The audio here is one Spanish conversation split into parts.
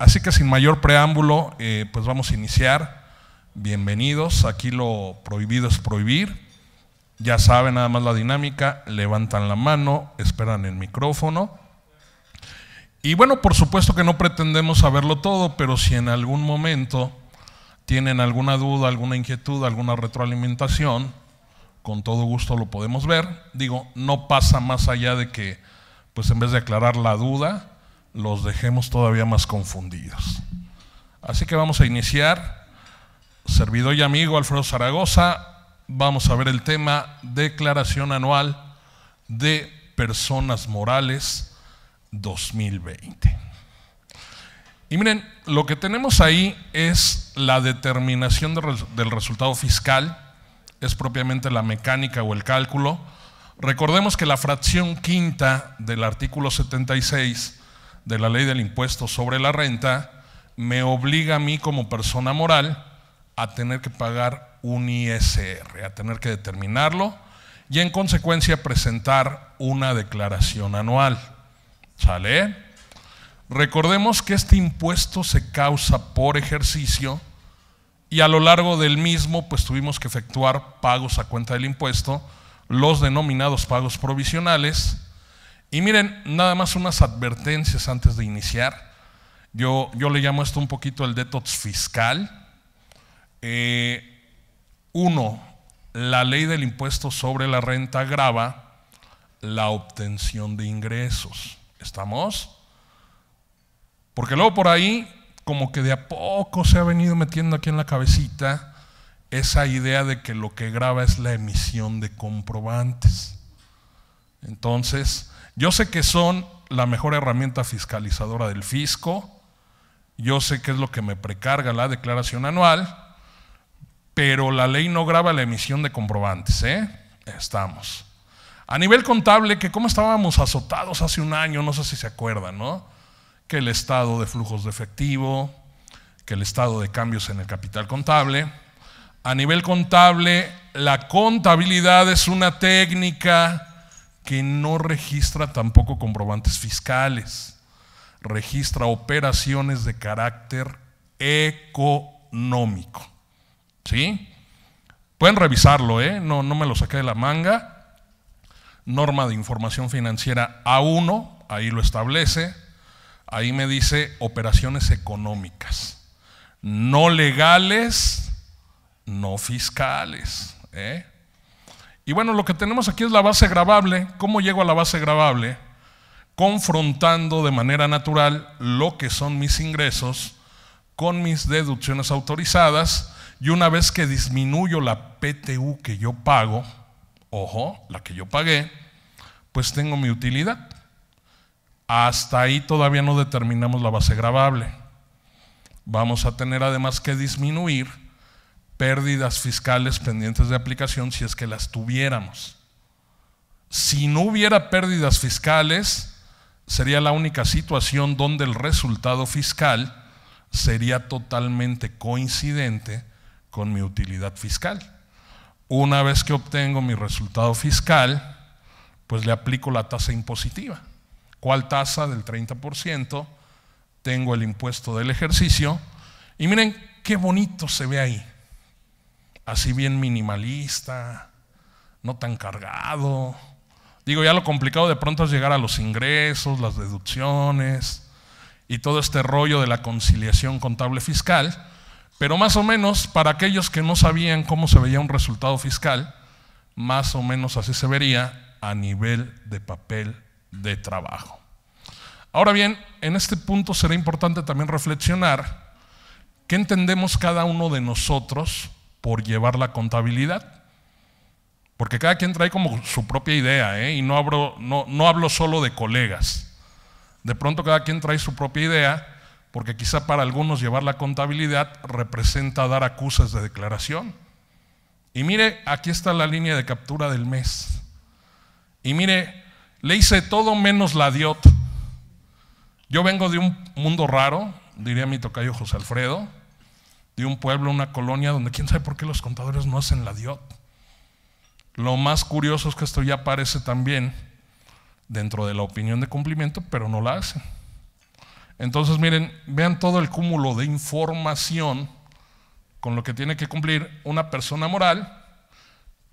así que sin mayor preámbulo, eh, pues vamos a iniciar. Bienvenidos, aquí lo prohibido es prohibir. Ya saben nada más la dinámica, levantan la mano, esperan el micrófono. Y bueno, por supuesto que no pretendemos saberlo todo, pero si en algún momento tienen alguna duda, alguna inquietud, alguna retroalimentación, con todo gusto lo podemos ver. Digo, no pasa más allá de que, pues en vez de aclarar la duda, los dejemos todavía más confundidos. Así que vamos a iniciar. Servidor y amigo Alfredo Zaragoza, vamos a ver el tema Declaración Anual de Personas Morales 2020. Y miren, lo que tenemos ahí es la determinación del resultado fiscal, es propiamente la mecánica o el cálculo. Recordemos que la fracción quinta del artículo 76 de la ley del impuesto sobre la renta me obliga a mí como persona moral a tener que pagar un ISR, a tener que determinarlo y en consecuencia presentar una declaración anual. ¿Sale? Recordemos que este impuesto se causa por ejercicio y a lo largo del mismo pues tuvimos que efectuar pagos a cuenta del impuesto, los denominados pagos provisionales, y miren, nada más unas advertencias antes de iniciar. Yo, yo le llamo esto un poquito el detox fiscal. Eh, uno, la ley del impuesto sobre la renta grava la obtención de ingresos. ¿Estamos? Porque luego por ahí, como que de a poco se ha venido metiendo aquí en la cabecita esa idea de que lo que graba es la emisión de comprobantes. Entonces, yo sé que son la mejor herramienta fiscalizadora del fisco, yo sé qué es lo que me precarga la declaración anual, pero la ley no graba la emisión de comprobantes, ¿eh? Estamos. A nivel contable, que como estábamos azotados hace un año, no sé si se acuerdan, ¿no? Que el estado de flujos de efectivo, que el estado de cambios en el capital contable. A nivel contable, la contabilidad es una técnica que no registra tampoco comprobantes fiscales, registra operaciones de carácter económico. ¿Sí? Pueden revisarlo, ¿eh? no, no me lo saqué de la manga. Norma de información financiera A1, ahí lo establece. Ahí me dice operaciones económicas, no legales, no fiscales. ¿eh? Y bueno, lo que tenemos aquí es la base grabable. ¿Cómo llego a la base grabable? Confrontando de manera natural lo que son mis ingresos con mis deducciones autorizadas y una vez que disminuyo la PTU que yo pago, ojo, la que yo pagué, pues tengo mi utilidad. Hasta ahí todavía no determinamos la base grabable. Vamos a tener además que disminuir pérdidas fiscales pendientes de aplicación si es que las tuviéramos. Si no hubiera pérdidas fiscales, sería la única situación donde el resultado fiscal sería totalmente coincidente con mi utilidad fiscal. Una vez que obtengo mi resultado fiscal, pues le aplico la tasa impositiva. ¿Cuál tasa? Del 30%. Tengo el impuesto del ejercicio. Y miren qué bonito se ve ahí así bien minimalista, no tan cargado. Digo, ya lo complicado de pronto es llegar a los ingresos, las deducciones y todo este rollo de la conciliación contable fiscal. Pero más o menos, para aquellos que no sabían cómo se veía un resultado fiscal, más o menos así se vería a nivel de papel de trabajo. Ahora bien, en este punto será importante también reflexionar qué entendemos cada uno de nosotros por llevar la contabilidad. Porque cada quien trae como su propia idea, ¿eh? y no, no hablo solo de colegas. De pronto cada quien trae su propia idea, porque quizá para algunos llevar la contabilidad representa dar acusas de declaración. Y mire, aquí está la línea de captura del mes. Y mire, le hice todo menos la diot. Yo vengo de un mundo raro, diría mi tocayo José Alfredo de un pueblo, una colonia, donde quién sabe por qué los contadores no hacen la DIOT. Lo más curioso es que esto ya aparece también dentro de la opinión de cumplimiento, pero no la hacen. Entonces, miren, vean todo el cúmulo de información con lo que tiene que cumplir una persona moral,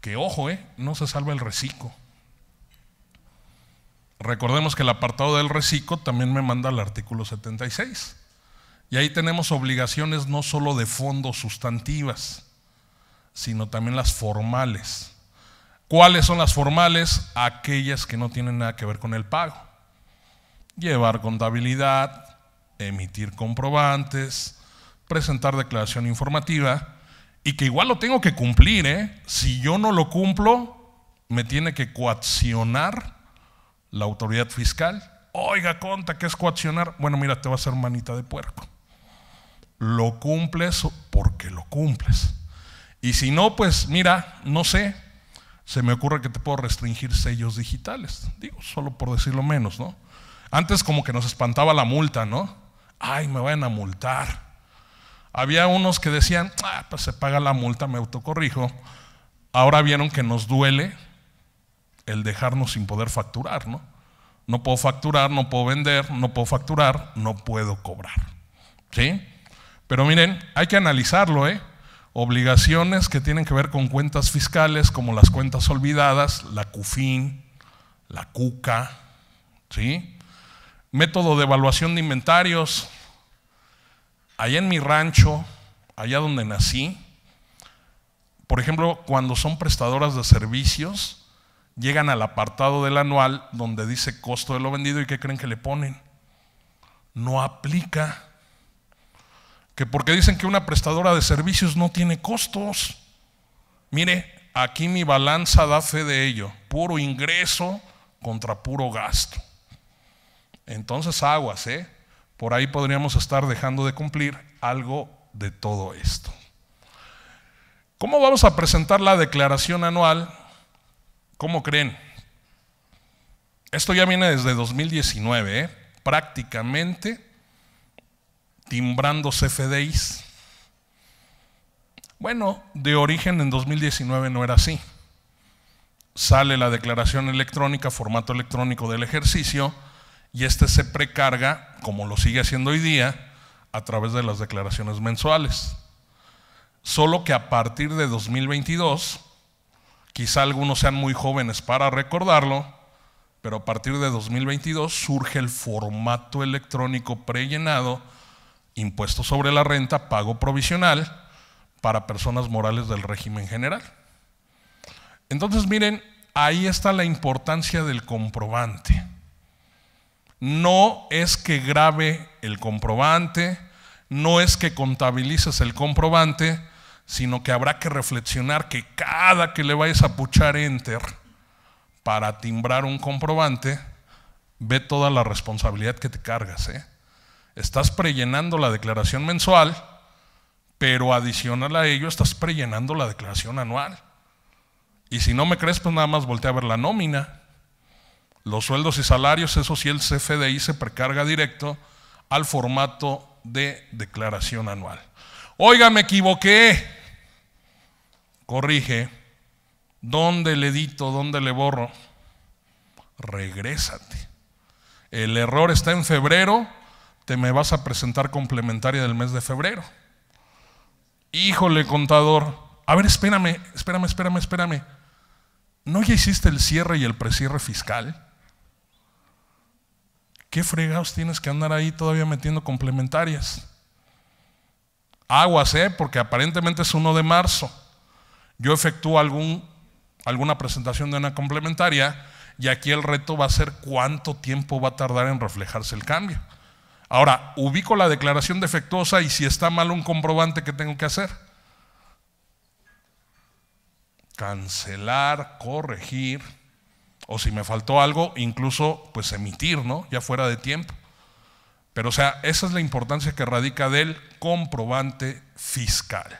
que ojo, eh, no se salva el reciclo. Recordemos que el apartado del reciclo también me manda el artículo 76 y ahí tenemos obligaciones no solo de fondo sustantivas, sino también las formales. ¿Cuáles son las formales? Aquellas que no tienen nada que ver con el pago. Llevar contabilidad, emitir comprobantes, presentar declaración informativa y que igual lo tengo que cumplir, ¿eh? Si yo no lo cumplo, me tiene que coaccionar la autoridad fiscal. Oiga, conta, ¿qué es coaccionar? Bueno, mira, te va a hacer manita de puerco lo cumples porque lo cumples. Y si no, pues mira, no sé, se me ocurre que te puedo restringir sellos digitales. Digo, solo por decirlo menos, ¿no? Antes como que nos espantaba la multa, ¿no? Ay, me van a multar. Había unos que decían, ah, pues se paga la multa, me autocorrijo. Ahora vieron que nos duele el dejarnos sin poder facturar, ¿no? No puedo facturar, no puedo vender, no puedo facturar, no puedo cobrar. ¿Sí? Pero miren, hay que analizarlo, ¿eh? Obligaciones que tienen que ver con cuentas fiscales, como las cuentas olvidadas, la CUFIN, la CUCA, ¿sí? Método de evaluación de inventarios. Allá en mi rancho, allá donde nací, por ejemplo, cuando son prestadoras de servicios, llegan al apartado del anual donde dice costo de lo vendido y ¿qué creen que le ponen? No aplica que porque dicen que una prestadora de servicios no tiene costos. Mire, aquí mi balanza da fe de ello, puro ingreso contra puro gasto. Entonces aguas, ¿eh? Por ahí podríamos estar dejando de cumplir algo de todo esto. ¿Cómo vamos a presentar la declaración anual? ¿Cómo creen? Esto ya viene desde 2019, ¿eh? prácticamente timbrando CFDIs. Bueno, de origen en 2019 no era así. Sale la declaración electrónica, formato electrónico del ejercicio, y este se precarga, como lo sigue haciendo hoy día, a través de las declaraciones mensuales. Solo que a partir de 2022, quizá algunos sean muy jóvenes para recordarlo, pero a partir de 2022 surge el formato electrónico prellenado impuesto sobre la renta, pago provisional para personas morales del régimen general. Entonces, miren, ahí está la importancia del comprobante. No es que grabe el comprobante, no es que contabilices el comprobante, sino que habrá que reflexionar que cada que le vayas a puchar enter para timbrar un comprobante, ve toda la responsabilidad que te cargas, ¿eh? estás prellenando la declaración mensual, pero adicional a ello estás prellenando la declaración anual. Y si no me crees, pues nada más voltea a ver la nómina. Los sueldos y salarios, eso sí, el CFDI se precarga directo al formato de declaración anual. Oiga, me equivoqué. Corrige. ¿Dónde le edito? ¿Dónde le borro? Regrésate. El error está en febrero te me vas a presentar complementaria del mes de febrero. Híjole, contador. A ver, espérame, espérame, espérame, espérame. ¿No ya hiciste el cierre y el precierre fiscal? ¿Qué fregados tienes que andar ahí todavía metiendo complementarias? Aguas, ¿eh? Porque aparentemente es 1 de marzo. Yo efectúo algún, alguna presentación de una complementaria y aquí el reto va a ser cuánto tiempo va a tardar en reflejarse el cambio. Ahora, ubico la declaración defectuosa y si está mal un comprobante, ¿qué tengo que hacer? Cancelar, corregir, o si me faltó algo, incluso pues emitir, ¿no? Ya fuera de tiempo. Pero o sea, esa es la importancia que radica del comprobante fiscal.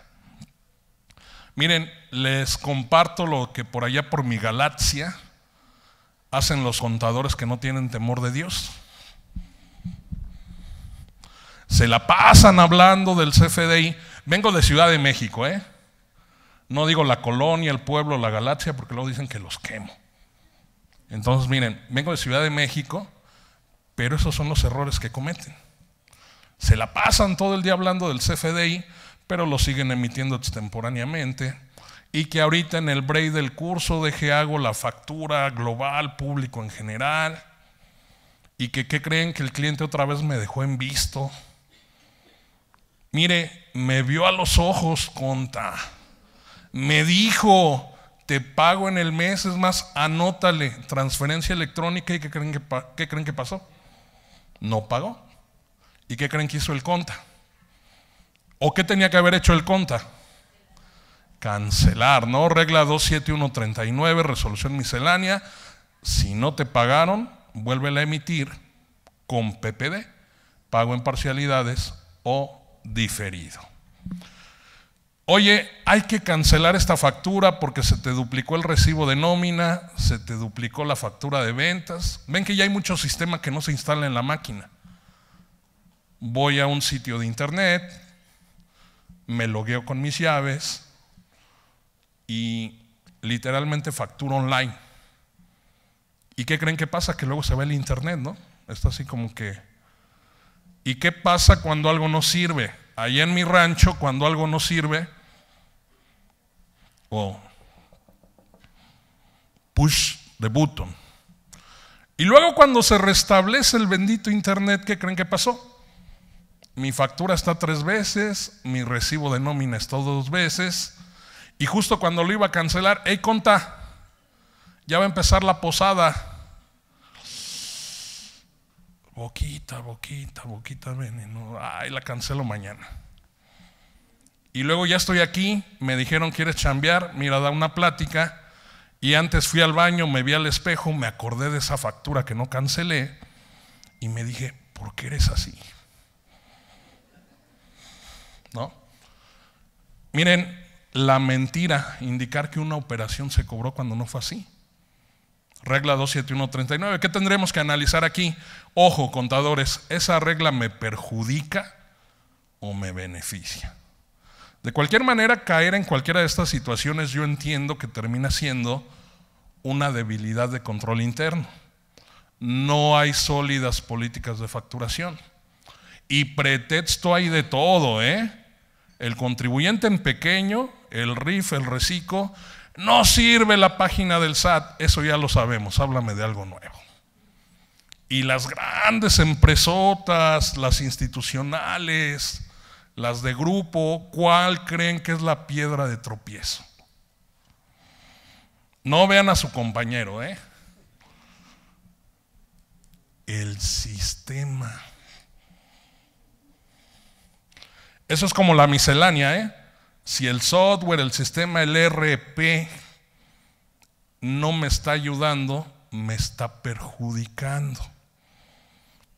Miren, les comparto lo que por allá por mi galaxia hacen los contadores que no tienen temor de Dios se la pasan hablando del CFDI. Vengo de Ciudad de México, ¿eh? No digo la colonia, el pueblo, la galaxia, porque luego dicen que los quemo. Entonces, miren, vengo de Ciudad de México, pero esos son los errores que cometen. Se la pasan todo el día hablando del CFDI, pero lo siguen emitiendo extemporáneamente. Y que ahorita en el break del curso dejé hago la factura global, público en general. Y que qué creen que el cliente otra vez me dejó en visto Mire, me vio a los ojos, conta. Me dijo, te pago en el mes, es más, anótale transferencia electrónica y ¿qué creen que, qué creen que pasó? No pagó. ¿Y qué creen que hizo el conta? ¿O qué tenía que haber hecho el conta? Cancelar, ¿no? Regla 27139, resolución miscelánea. Si no te pagaron, vuélvela a emitir con PPD, pago en parcialidades o diferido. Oye, hay que cancelar esta factura porque se te duplicó el recibo de nómina, se te duplicó la factura de ventas. Ven que ya hay muchos sistemas que no se instalan en la máquina. Voy a un sitio de internet, me logueo con mis llaves y literalmente factura online. ¿Y qué creen que pasa? Que luego se ve el internet, ¿no? Esto así como que ¿Y qué pasa cuando algo no sirve? Allí en mi rancho, cuando algo no sirve, oh, push the button. Y luego cuando se restablece el bendito internet, ¿qué creen que pasó? mi factura está tres veces, mi recibo de nómina está dos veces, y justo cuando lo iba a cancelar, hey, conta, ya va a empezar la posada boquita, boquita, boquita ay, la cancelo mañana. Y luego ya estoy aquí, me dijeron, ¿quieres chambear? Mira, da una plática. Y antes fui al baño, me vi al espejo, me acordé de esa factura que no cancelé y me dije, ¿por qué eres así? ¿No? Miren, la mentira, indicar que una operación se cobró cuando no fue así regla 27139. ¿Qué tendremos que analizar aquí? Ojo, contadores, ¿esa regla me perjudica o me beneficia? De cualquier manera, caer en cualquiera de estas situaciones yo entiendo que termina siendo una debilidad de control interno. No hay sólidas políticas de facturación. Y pretexto hay de todo, ¿eh? El contribuyente en pequeño, el RIF, el RECICO, no sirve la página del SAT, eso ya lo sabemos, háblame de algo nuevo. Y las grandes empresotas, las institucionales, las de grupo, ¿cuál creen que es la piedra de tropiezo? No vean a su compañero, ¿eh? El sistema. Eso es como la miscelánea, ¿eh? Si el software, el sistema, el RP no me está ayudando, me está perjudicando.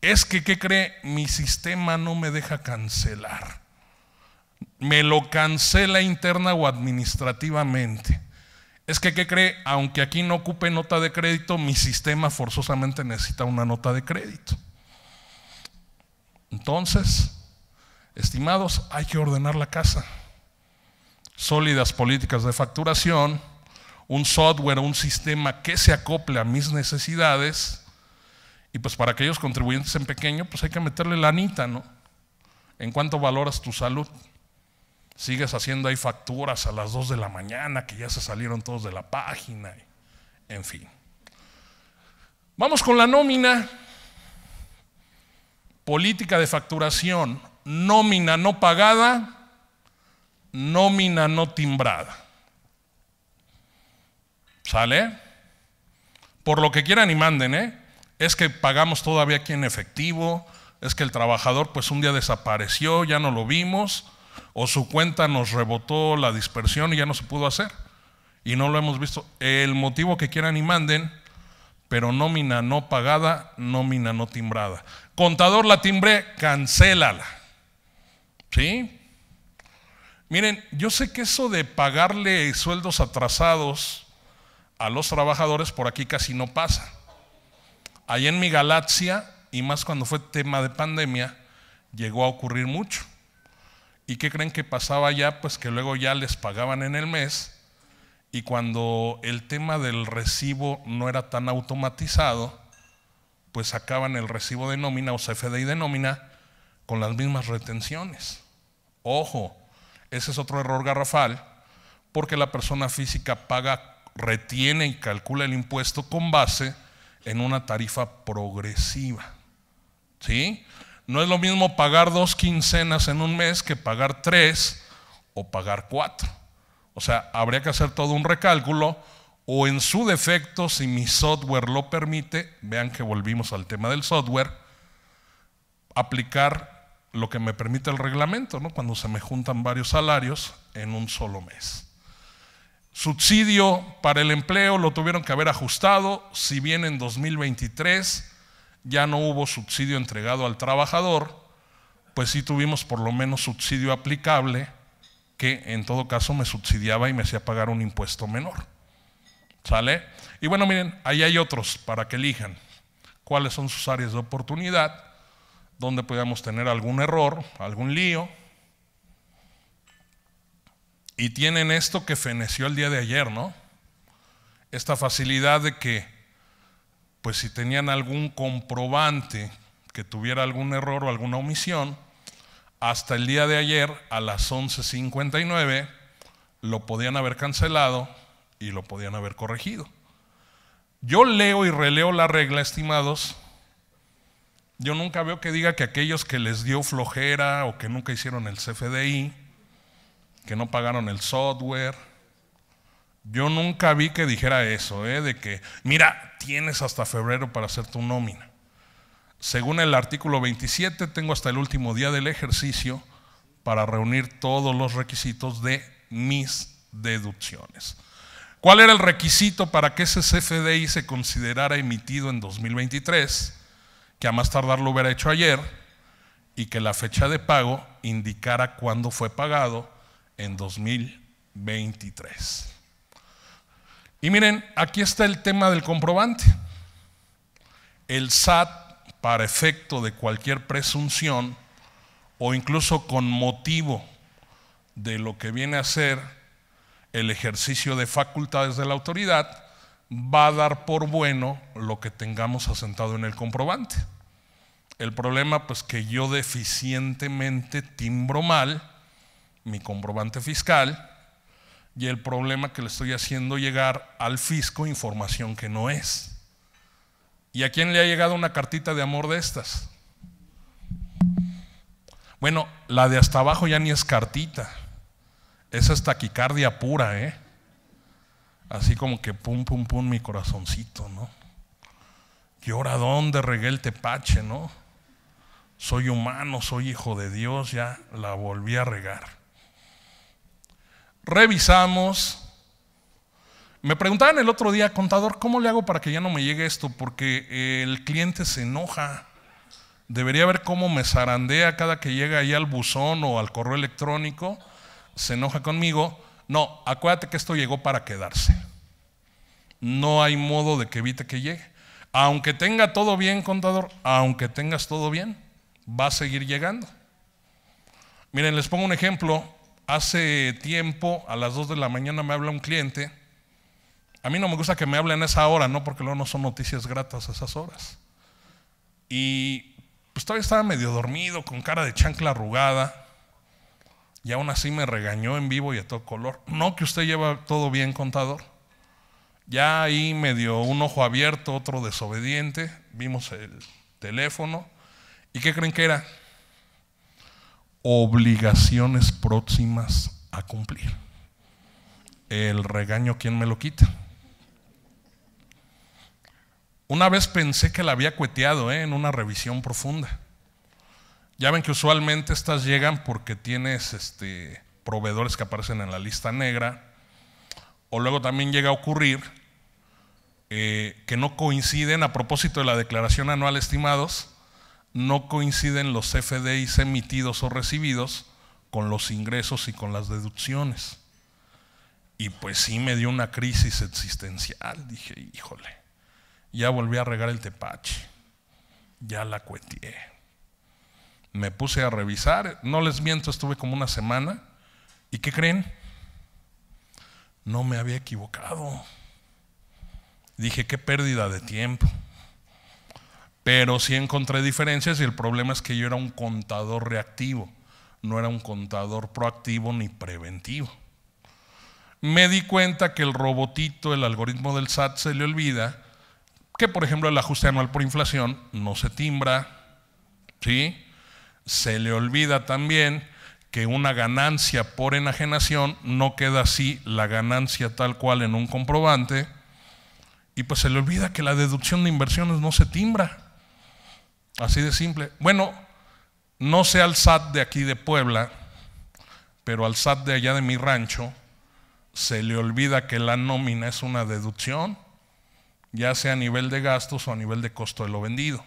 Es que, ¿qué cree? Mi sistema no me deja cancelar. Me lo cancela interna o administrativamente. Es que, ¿qué cree? Aunque aquí no ocupe nota de crédito, mi sistema forzosamente necesita una nota de crédito. Entonces, estimados, hay que ordenar la casa sólidas políticas de facturación, un software, un sistema que se acople a mis necesidades. Y pues para aquellos contribuyentes en pequeño, pues hay que meterle la anita, ¿no? ¿En cuánto valoras tu salud? Sigues haciendo ahí facturas a las 2 de la mañana que ya se salieron todos de la página, en fin. Vamos con la nómina. Política de facturación, nómina no pagada, nómina no timbrada. ¿Sale? Por lo que quieran y manden, ¿eh? Es que pagamos todavía aquí en efectivo, es que el trabajador pues un día desapareció, ya no lo vimos, o su cuenta nos rebotó la dispersión y ya no se pudo hacer. Y no lo hemos visto. El motivo que quieran y manden, pero nómina no pagada, nómina no timbrada. Contador la timbre cancélala. ¿Sí? Miren, yo sé que eso de pagarle sueldos atrasados a los trabajadores por aquí casi no pasa. Ahí en mi galaxia, y más cuando fue tema de pandemia, llegó a ocurrir mucho. ¿Y qué creen que pasaba ya? Pues que luego ya les pagaban en el mes y cuando el tema del recibo no era tan automatizado, pues sacaban el recibo de nómina o CFDI de nómina con las mismas retenciones. Ojo, ese es otro error garrafal, porque la persona física paga, retiene y calcula el impuesto con base en una tarifa progresiva. ¿Sí? No es lo mismo pagar dos quincenas en un mes que pagar tres o pagar cuatro. O sea, habría que hacer todo un recálculo o en su defecto, si mi software lo permite, vean que volvimos al tema del software, aplicar lo que me permite el reglamento, ¿no? cuando se me juntan varios salarios en un solo mes. Subsidio para el empleo lo tuvieron que haber ajustado, si bien en 2023 ya no hubo subsidio entregado al trabajador, pues sí tuvimos por lo menos subsidio aplicable que en todo caso me subsidiaba y me hacía pagar un impuesto menor. ¿Sale? Y bueno, miren, ahí hay otros para que elijan cuáles son sus áreas de oportunidad donde podíamos tener algún error, algún lío. Y tienen esto que feneció el día de ayer, ¿no? Esta facilidad de que, pues si tenían algún comprobante que tuviera algún error o alguna omisión, hasta el día de ayer a las 11.59 lo podían haber cancelado y lo podían haber corregido. Yo leo y releo la regla, estimados, yo nunca veo que diga que aquellos que les dio flojera o que nunca hicieron el CFDI, que no pagaron el software. Yo nunca vi que dijera eso, ¿eh? de que, mira, tienes hasta febrero para hacer tu nómina. Según el artículo 27, tengo hasta el último día del ejercicio para reunir todos los requisitos de mis deducciones. ¿Cuál era el requisito para que ese CFDI se considerara emitido en 2023? que a más tardar lo hubiera hecho ayer y que la fecha de pago indicara cuándo fue pagado en 2023. Y miren, aquí está el tema del comprobante. El SAT, para efecto de cualquier presunción o incluso con motivo de lo que viene a ser el ejercicio de facultades de la autoridad, va a dar por bueno lo que tengamos asentado en el comprobante. El problema, pues que yo deficientemente timbro mal mi comprobante fiscal y el problema que le estoy haciendo llegar al fisco información que no es. ¿Y a quién le ha llegado una cartita de amor de estas? Bueno, la de hasta abajo ya ni es cartita. Esa es taquicardia pura, ¿eh? así como que pum, pum, pum, mi corazoncito, ¿no? ahora dónde regué el tepache, ¿no? Soy humano, soy hijo de Dios, ya la volví a regar. Revisamos. Me preguntaban el otro día, contador, ¿cómo le hago para que ya no me llegue esto? Porque el cliente se enoja. Debería ver cómo me zarandea cada que llega ahí al buzón o al correo electrónico. Se enoja conmigo. No, acuérdate que esto llegó para quedarse. No hay modo de que evite que llegue. Aunque tenga todo bien, contador, aunque tengas todo bien, va a seguir llegando. Miren, les pongo un ejemplo. Hace tiempo, a las 2 de la mañana, me habla un cliente. A mí no me gusta que me hablen a esa hora, ¿no? Porque luego no son noticias gratas a esas horas. Y pues todavía estaba medio dormido, con cara de chancla arrugada. Y aún así me regañó en vivo y a todo color. No que usted lleva todo bien, contador. Ya ahí me dio un ojo abierto, otro desobediente. Vimos el teléfono. ¿Y qué creen que era? Obligaciones próximas a cumplir. El regaño, ¿quién me lo quita? Una vez pensé que la había cueteado ¿eh? en una revisión profunda. Ya ven que usualmente estas llegan porque tienes este, proveedores que aparecen en la lista negra. O luego también llega a ocurrir eh, que no coinciden, a propósito de la declaración anual estimados, no coinciden los FDIs emitidos o recibidos con los ingresos y con las deducciones. Y pues sí me dio una crisis existencial. Dije, híjole, ya volví a regar el tepache, ya la cueteé me puse a revisar, no les miento, estuve como una semana. ¿Y qué creen? No me había equivocado. Dije, qué pérdida de tiempo. Pero sí encontré diferencias y el problema es que yo era un contador reactivo, no era un contador proactivo ni preventivo. Me di cuenta que el robotito, el algoritmo del SAT se le olvida que, por ejemplo, el ajuste anual por inflación no se timbra, ¿sí? se le olvida también que una ganancia por enajenación no queda así la ganancia tal cual en un comprobante, y pues se le olvida que la deducción de inversiones no se timbra. Así de simple. Bueno, no sé al SAT de aquí de Puebla, pero al SAT de allá de mi rancho se le olvida que la nómina es una deducción, ya sea a nivel de gastos o a nivel de costo de lo vendido.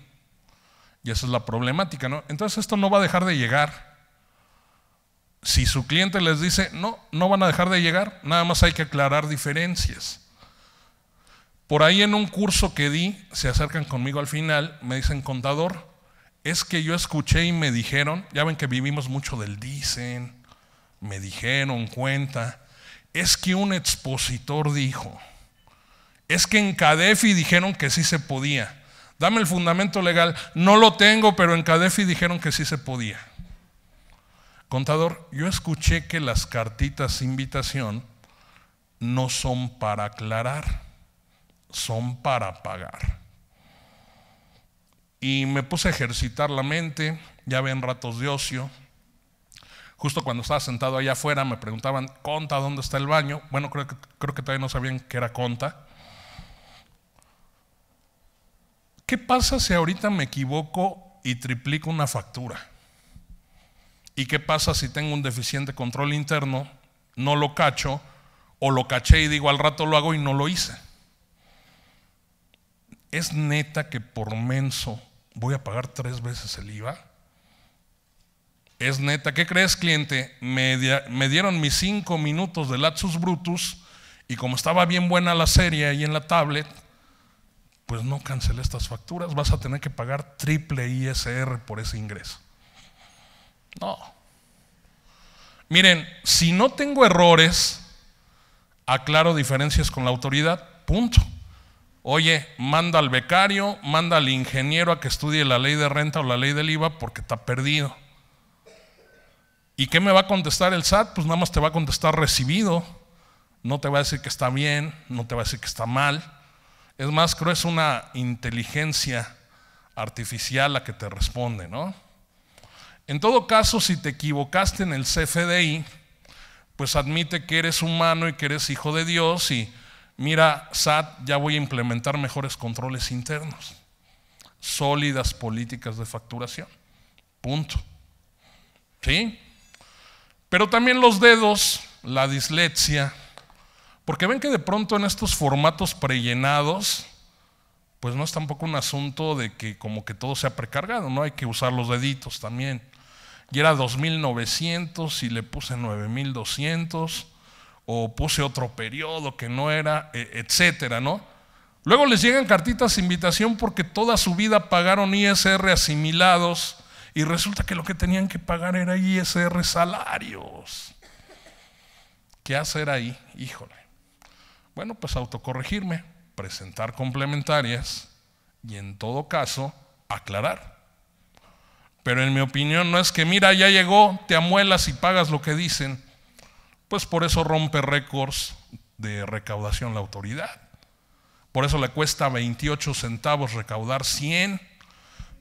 Y esa es la problemática, ¿no? Entonces esto no va a dejar de llegar. Si su cliente les dice, no, no van a dejar de llegar, nada más hay que aclarar diferencias. Por ahí en un curso que di, se acercan conmigo al final, me dicen, contador, es que yo escuché y me dijeron, ya ven que vivimos mucho del dicen, me dijeron, cuenta, es que un expositor dijo, es que en Cadefi dijeron que sí se podía. Dame el fundamento legal. No lo tengo, pero en Cadefi dijeron que sí se podía. Contador, yo escuché que las cartitas invitación no son para aclarar, son para pagar. Y me puse a ejercitar la mente, ya ven ratos de ocio. Justo cuando estaba sentado allá afuera me preguntaban, Conta, ¿dónde está el baño? Bueno, creo que, creo que todavía no sabían que era Conta. ¿Qué pasa si ahorita me equivoco y triplico una factura? ¿Y qué pasa si tengo un deficiente control interno, no lo cacho, o lo caché y digo al rato lo hago y no lo hice? ¿Es neta que por menso voy a pagar tres veces el IVA? Es neta, ¿qué crees cliente? Me, dieron mis cinco minutos de Latsus brutus y como estaba bien buena la serie ahí en la tablet, pues no cancelé estas facturas, vas a tener que pagar triple ISR por ese ingreso. No. Miren, si no tengo errores, aclaro diferencias con la autoridad, punto. Oye, manda al becario, manda al ingeniero a que estudie la ley de renta o la ley del IVA porque está perdido. ¿Y qué me va a contestar el SAT? Pues nada más te va a contestar recibido. No te va a decir que está bien, no te va a decir que está mal. Es más, creo es una inteligencia artificial la que te responde, ¿no? En todo caso, si te equivocaste en el CFDI, pues admite que eres humano y que eres hijo de Dios y mira, SAT, ya voy a implementar mejores controles internos, sólidas políticas de facturación. Punto. ¿Sí? Pero también los dedos, la dislexia, porque ven que de pronto en estos formatos prellenados, pues no es tampoco un asunto de que como que todo sea precargado, no hay que usar los deditos también. Y era 2900 y le puse 9200 o puse otro periodo que no era, e, etcétera, ¿no? Luego les llegan cartitas de invitación porque toda su vida pagaron ISR asimilados y resulta que lo que tenían que pagar era ISR salarios. ¿Qué hacer ahí? Híjole. Bueno, pues autocorregirme, presentar complementarias y en todo caso aclarar. Pero en mi opinión no es que, mira, ya llegó, te amuelas y pagas lo que dicen. Pues por eso rompe récords de recaudación la autoridad. Por eso le cuesta 28 centavos recaudar 100,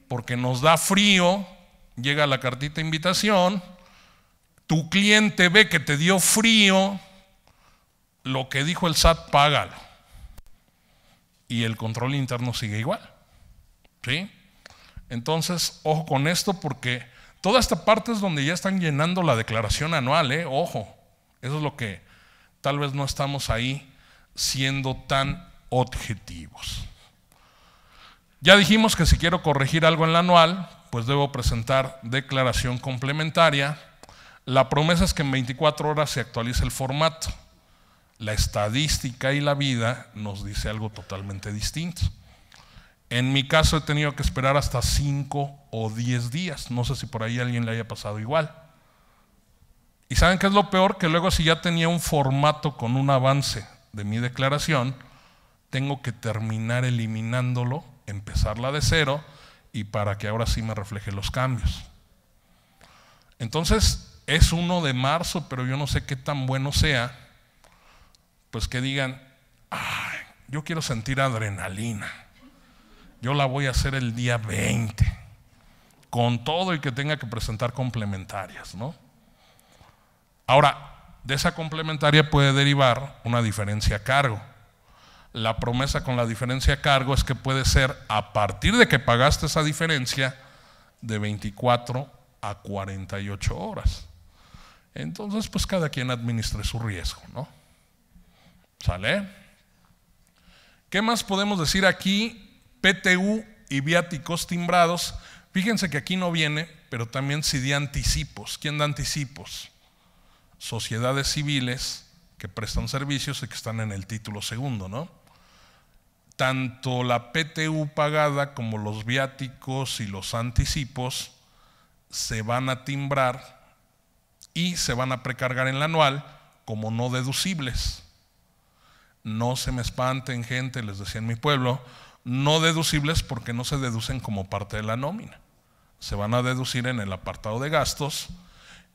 porque nos da frío, llega la cartita de invitación, tu cliente ve que te dio frío, lo que dijo el SAT, págalo. Y el control interno sigue igual. ¿Sí? Entonces, ojo con esto porque toda esta parte es donde ya están llenando la declaración anual, ¿eh? Ojo, eso es lo que tal vez no estamos ahí siendo tan objetivos. Ya dijimos que si quiero corregir algo en la anual, pues debo presentar declaración complementaria. La promesa es que en 24 horas se actualice el formato la estadística y la vida nos dice algo totalmente distinto. En mi caso he tenido que esperar hasta 5 o 10 días. No sé si por ahí a alguien le haya pasado igual. Y saben qué es lo peor, que luego si ya tenía un formato con un avance de mi declaración, tengo que terminar eliminándolo, empezarla de cero y para que ahora sí me refleje los cambios. Entonces, es 1 de marzo, pero yo no sé qué tan bueno sea pues que digan, yo quiero sentir adrenalina, yo la voy a hacer el día 20, con todo y que tenga que presentar complementarias, ¿no? Ahora, de esa complementaria puede derivar una diferencia a cargo. La promesa con la diferencia a cargo es que puede ser a partir de que pagaste esa diferencia de 24 a 48 horas. Entonces, pues cada quien administre su riesgo, ¿no? ¿Sale? ¿Qué más podemos decir aquí? PTU y viáticos timbrados. Fíjense que aquí no viene, pero también si di anticipos. ¿Quién da anticipos? Sociedades civiles que prestan servicios y que están en el título segundo, ¿no? Tanto la PTU pagada como los viáticos y los anticipos se van a timbrar y se van a precargar en la anual como no deducibles no se me espanten gente, les decía en mi pueblo, no deducibles porque no se deducen como parte de la nómina. Se van a deducir en el apartado de gastos.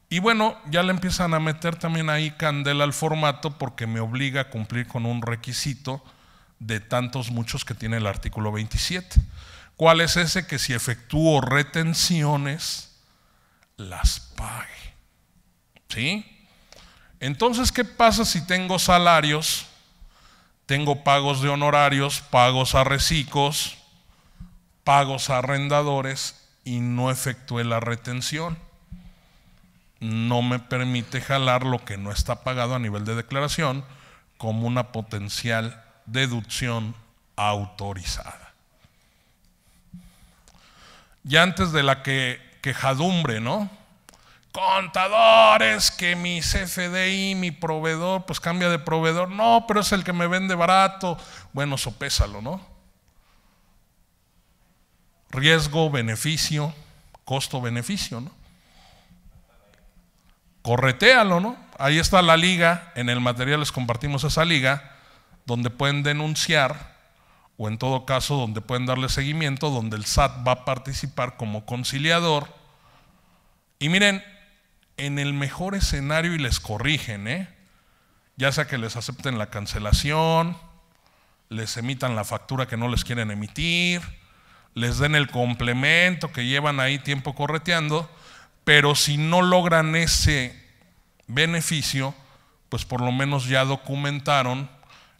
Y bueno, ya le empiezan a meter también ahí candela al formato porque me obliga a cumplir con un requisito de tantos muchos que tiene el artículo 27. ¿Cuál es ese? Que si efectúo retenciones, las pague. ¿Sí? Entonces, ¿qué pasa si tengo salarios? tengo pagos de honorarios, pagos a recicos, pagos a arrendadores y no efectué la retención. No me permite jalar lo que no está pagado a nivel de declaración como una potencial deducción autorizada. Y antes de la que, quejadumbre, ¿no? contadores, que mi CFDI, mi proveedor, pues cambia de proveedor. No, pero es el que me vende barato. Bueno, sopésalo, ¿no? Riesgo, beneficio, costo-beneficio, ¿no? Corretealo, ¿no? Ahí está la liga, en el material les compartimos esa liga, donde pueden denunciar o en todo caso donde pueden darle seguimiento, donde el SAT va a participar como conciliador. Y miren, en el mejor escenario y les corrigen, ¿eh? ya sea que les acepten la cancelación, les emitan la factura que no les quieren emitir, les den el complemento que llevan ahí tiempo correteando, pero si no logran ese beneficio, pues por lo menos ya documentaron,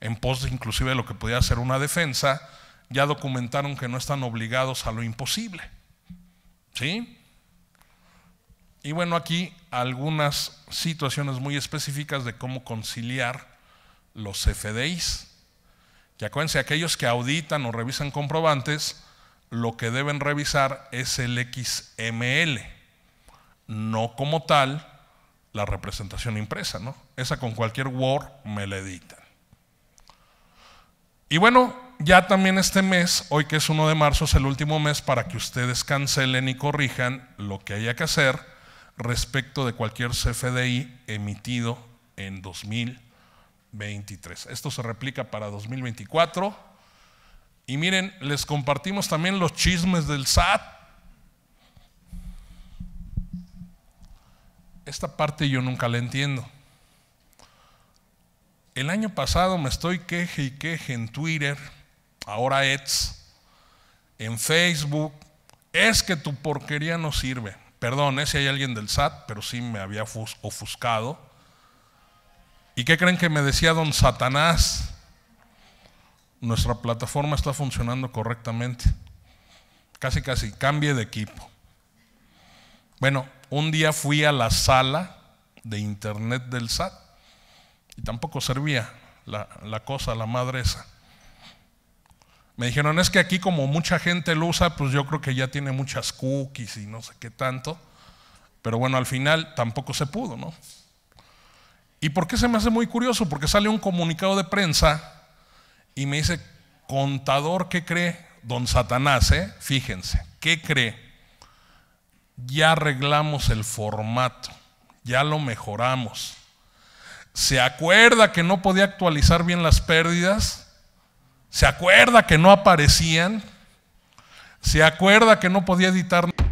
en pos de inclusive lo que podía ser una defensa, ya documentaron que no están obligados a lo imposible. ¿Sí? Y bueno, aquí algunas situaciones muy específicas de cómo conciliar los FDIs. Y acuérdense, aquellos que auditan o revisan comprobantes, lo que deben revisar es el XML, no como tal la representación impresa, ¿no? Esa con cualquier Word me la editan. Y bueno, ya también este mes, hoy que es 1 de marzo, es el último mes para que ustedes cancelen y corrijan lo que haya que hacer respecto de cualquier CFDI emitido en 2023. Esto se replica para 2024. Y miren, les compartimos también los chismes del SAT. Esta parte yo nunca la entiendo. El año pasado me estoy queje y queje en Twitter, ahora Eds, en Facebook. Es que tu porquería no sirve. Perdón, si hay alguien del SAT, pero sí me había ofuscado. ¿Y qué creen que me decía don Satanás? Nuestra plataforma está funcionando correctamente. Casi, casi, cambie de equipo. Bueno, un día fui a la sala de internet del SAT y tampoco servía la, la cosa, la madre esa. Me dijeron, es que aquí como mucha gente lo usa, pues yo creo que ya tiene muchas cookies y no sé qué tanto. Pero bueno, al final tampoco se pudo, ¿no? ¿Y por qué se me hace muy curioso? Porque sale un comunicado de prensa y me dice, contador, ¿qué cree? Don Satanás, ¿eh? Fíjense, ¿qué cree? Ya arreglamos el formato, ya lo mejoramos. ¿Se acuerda que no podía actualizar bien las pérdidas? ¿Se acuerda que no aparecían? ¿Se acuerda que no podía editar?